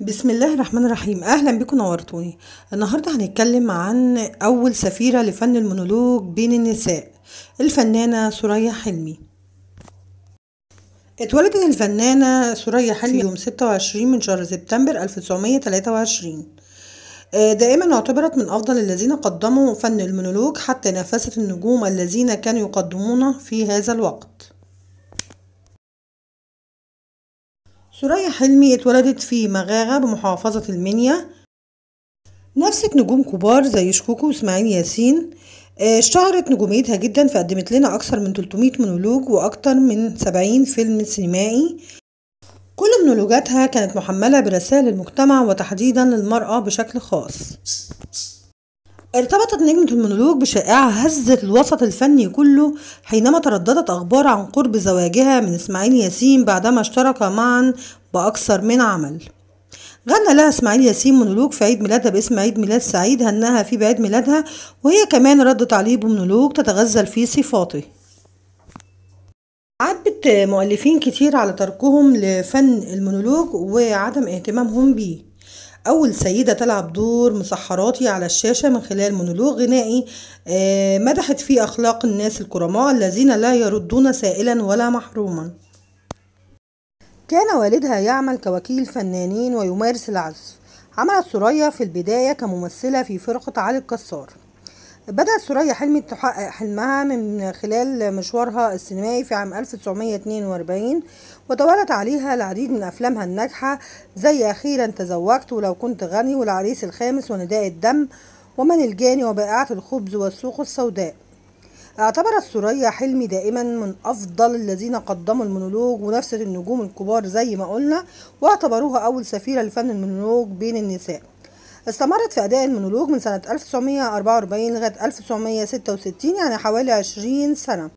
بسم الله الرحمن الرحيم اهلا بكم نورتوني النهارده هنتكلم عن اول سفيره لفن المونولوج بين النساء الفنانه سوريا حلمي اتولدت الفنانه سوريا حلمي يوم 26 من شهر سبتمبر 1923 آه، دائما اعتبرت من افضل الذين قدموا فن المونولوج حتى نافست النجوم الذين كانوا يقدمونه في هذا الوقت سوريا حلمي اتولدت في مغاغة بمحافظة المنيا نفست نجوم كبار زي شكوكو واسماعيل ياسين آه، اشتهرت نجوميتها جدا فقدمت لنا أكثر من 300 مونولوج وأكثر من 70 فيلم سينمائي كل مونولوجاتها كانت محملة برسائل المجتمع وتحديدا للمرأة بشكل خاص ارتبطت نجمة المونولوج بشائعة هزت الوسط الفني كله حينما ترددت أخبار عن قرب زواجها من إسماعيل ياسين بعدما اشتركا معا بأكثر من عمل غنى لها إسماعيل ياسين مونولوج في عيد ميلادها باسم عيد ميلاد سعيد هنها فيه بعيد ميلادها وهي كمان ردت عليه بمونولوج تتغزل في صفاته عاتبت مؤلفين كتير على تركهم لفن المونولوج وعدم اهتمامهم بيه أول سيدة تلعب دور مسحراتي على الشاشة من خلال مونولوج غنائي آه، مدحت فيه أخلاق الناس الكرماء الذين لا يردون سائلا ولا محروما كان والدها يعمل كوكيل فنانين ويمارس العزف عملت سوريا في البداية كممثلة في فرقة علي الكسار بدأت سوريا حلمي تحقق حلمها من خلال مشوارها السينمائي في عام 1942 وتوالت عليها العديد من أفلامها الناجحة زي أخيرا تزوجت ولو كنت غني والعريس الخامس ونداء الدم ومن الجاني وبائعة الخبز والسوق السوداء اعتبرت سوريا حلمي دائما من أفضل الذين قدموا المونولوج ونفس النجوم الكبار زي ما قلنا واعتبروها أول سفيرة لفن المونولوج بين النساء استمرت في أداء المونولوج من سنة 1944 لغاية 1966 يعني حوالي 20 سنة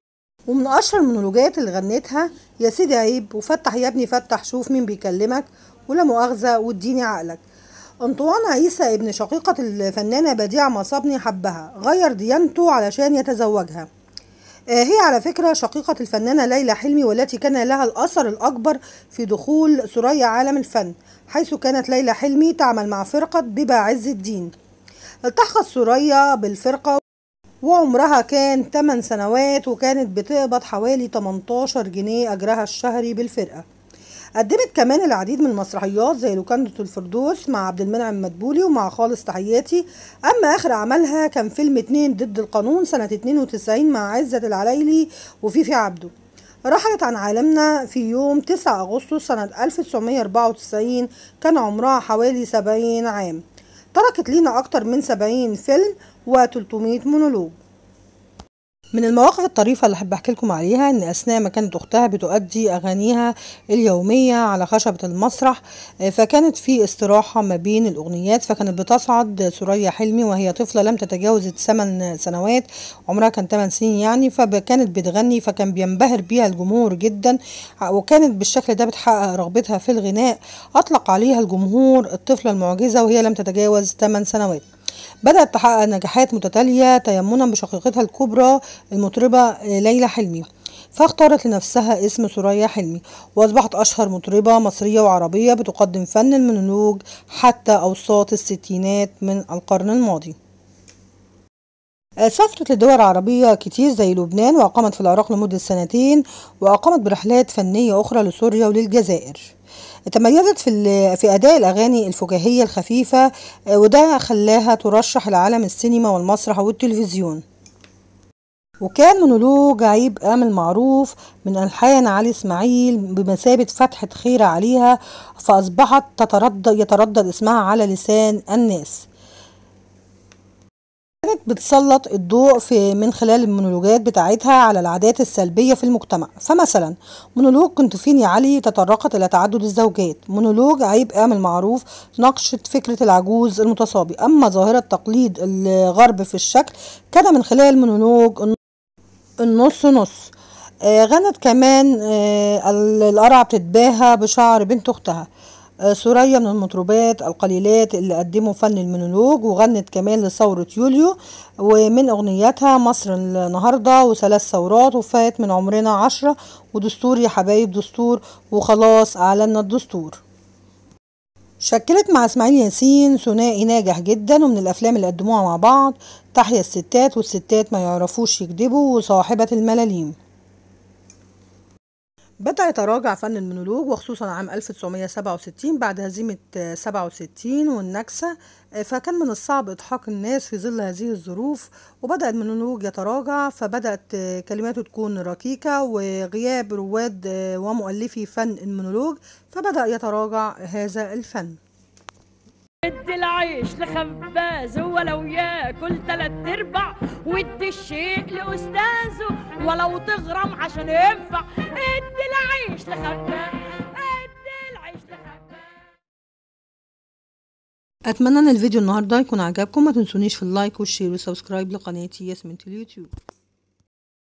ومن أشهر المونولوجات اللي غنتها يا سيدي عيب وفتح يا ابني فتح شوف مين بيكلمك ولا مؤاخذة واديني عقلك أنطوان عيسى ابن شقيقة الفنانة بديع مصابني حبها غير ديانته علشان يتزوجها آه، هي على فكرة شقيقة الفنانة ليلى حلمي والتي كان لها الأثر الأكبر في دخول ثريا عالم الفن حيث كانت ليلى حلمي تعمل مع فرقة ببا عز الدين التحقت ثريا بالفرقة وعمرها كان 8 سنوات وكانت بتقبض حوالي 18 جنيه أجرها الشهري بالفرقة قدمت كمان العديد من المسرحيات زي لوكاندة الفردوس مع عبد المنعم مدبولي ومع خالص تحياتي أما آخر عملها كان فيلم اتنين ضد القانون سنة 92 مع عزة العليلي وفيفي عبده رحلت عن عالمنا في يوم 9 أغسطس سنة 1994 كان عمرها حوالي 70 عام تركت لينا أكتر من 70 فيلم و300 مونولوج من المواقف الطريفة اللي أحب أحكي لكم عليها إن أثناء ما كانت أختها بتؤدي أغانيها اليومية على خشبة المسرح فكانت في استراحة ما بين الأغنيات فكانت بتصعد سوريا حلمي وهي طفلة لم تتجاوز الثمان سنوات عمرها كان 8 سنين يعني فكانت بتغني فكان بينبهر بيها الجمهور جدا وكانت بالشكل ده بتحقق رغبتها في الغناء أطلق عليها الجمهور الطفلة المعجزة وهي لم تتجاوز 8 سنوات بدأت تحقق نجاحات متتالية تيمنا بشقيقتها الكبرى المطربة ليلى حلمي فاختارت لنفسها اسم سوريا حلمي وأصبحت أشهر مطربة مصرية وعربية بتقدم فن المونولوج حتى أوساط الستينات من القرن الماضي سافرت لدول عربية كتير زي لبنان وأقامت في العراق لمدة سنتين وأقامت برحلات فنية أخرى لسوريا وللجزائر تميزت في في أداء الأغاني الفكاهية الخفيفة آه، وده خلاها ترشح لعالم السينما والمسرح والتلفزيون وكان مونولوج عيب ام المعروف من ألحان علي إسماعيل بمثابة فتحة خيرة عليها فأصبحت تتردد يتردد اسمها على لسان الناس كانت بتسلط الضوء في من خلال المونولوجات بتاعتها على العادات السلبية في المجتمع فمثلا مونولوج كنت فين يا علي تطرقت إلى تعدد الزوجات مونولوج عيب قام المعروف ناقشت فكرة العجوز المتصابي أما ظاهرة تقليد الغرب في الشكل كان من خلال مونولوج النص نص آه غنت كمان آه القرع بتتباهى بشعر بنت أختها سوريا من المطربات القليلات اللي قدموا فن المونولوج وغنت كمان لثورة يوليو ومن أغنياتها مصر النهاردة وثلاث ثورات وفات من عمرنا عشرة ودستور يا حبايب دستور وخلاص أعلنا الدستور شكلت مع اسماعيل ياسين ثنائي ناجح جدا ومن الافلام اللي قدموها مع بعض تحيا الستات والستات ما يعرفوش يكذبوا وصاحبة الملاليم بدأ يتراجع فن المونولوج وخصوصا عام 1967 بعد هزيمة 67 آه، والنكسة آه، فكان من الصعب إضحاك الناس في ظل هذه الظروف وبدأ المونولوج يتراجع فبدأت آه، كلماته تكون ركيكة وغياب رواد ومؤلفي فن المونولوج فبدأ يتراجع هذا الفن ادي العيش لخباز ولو ياكل تلات ارباع وادي الشيء لاستاذه ولو تغرم عشان ينفع ادي العيش لخباز ادي العيش لخباز اتمنى ان الفيديو النهارده يكون عجبكم ما تنسونيش في اللايك والشير والسبسكرايب لقناتي ياسمين اليوتيوب